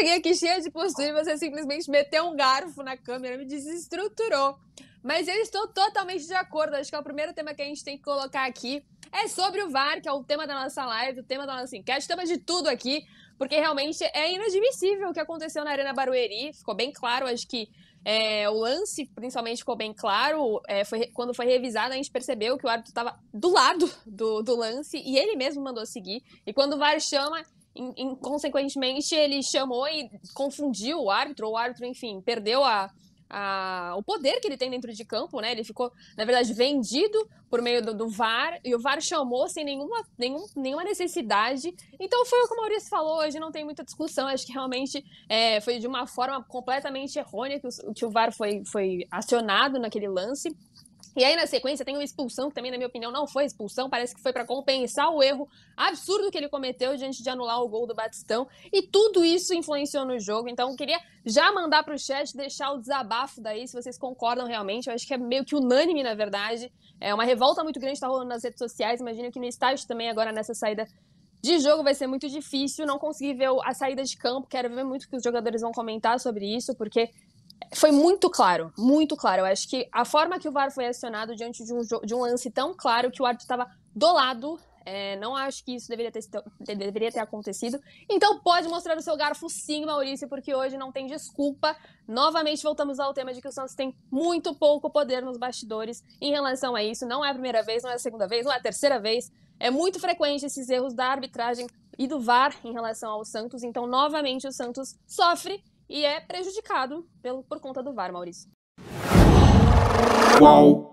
cheguei aqui cheia de postura e você simplesmente meteu um garfo na câmera, me desestruturou. Mas eu estou totalmente de acordo. Acho que é o primeiro tema que a gente tem que colocar aqui. É sobre o VAR, que é o tema da nossa live, o tema da nossa enquete, o tema de tudo aqui, porque realmente é inadmissível o que aconteceu na Arena Barueri. Ficou bem claro, acho que é, o lance, principalmente, ficou bem claro. É, foi, quando foi revisado, a gente percebeu que o árbitro estava do lado do, do, lance e ele mesmo mandou seguir. E quando o VAR chama, in, consequentemente, ele chamou e confundiu o árbitro, ou o árbitro, enfim, perdeu a, a, o poder que ele tem dentro de campo, né? Ele ficou, na verdade, vendido por meio do, do, VAR, e o VAR chamou sem nenhuma, nenhum, nenhuma necessidade. Então foi o que o Maurício falou, hoje não tem muita discussão. Acho que realmente é, foi de uma forma completamente errônea que o, que o VAR foi, foi acionado naquele lance. E aí, na sequência, tem uma expulsão, que também, na minha opinião, não foi expulsão, parece que foi para compensar o erro absurdo que ele cometeu diante de anular o gol do Batistão. E tudo isso influenciou no jogo. Então, eu queria já mandar para o chat, deixar o desabafo daí, se vocês concordam realmente. Eu acho que é meio que unânime, na verdade. É uma revolta muito grande está rolando nas redes sociais. Imagino que no estágio também, agora nessa saída de jogo vai ser muito difícil. Não consegui ver a saída de campo. Quero ver muito o que os jogadores vão comentar sobre isso, porque foi muito claro, muito claro. Eu acho que a forma que o VAR foi acionado diante de um, de um lance tão claro que o árbitro estava do lado, é, não acho que isso deveria ter, deveria ter acontecido. Então pode mostrar o seu garfo sim, Maurício, porque hoje não tem desculpa. Novamente voltamos ao tema de que o Santos tem muito pouco poder nos bastidores em relação a isso. Não é a primeira vez, não é a segunda vez, não é a terceira vez. É muito frequente esses erros da arbitragem e do VAR em relação ao Santos. Então, novamente, o Santos sofre e é prejudicado pelo, por conta do VAR, Maurício. Qual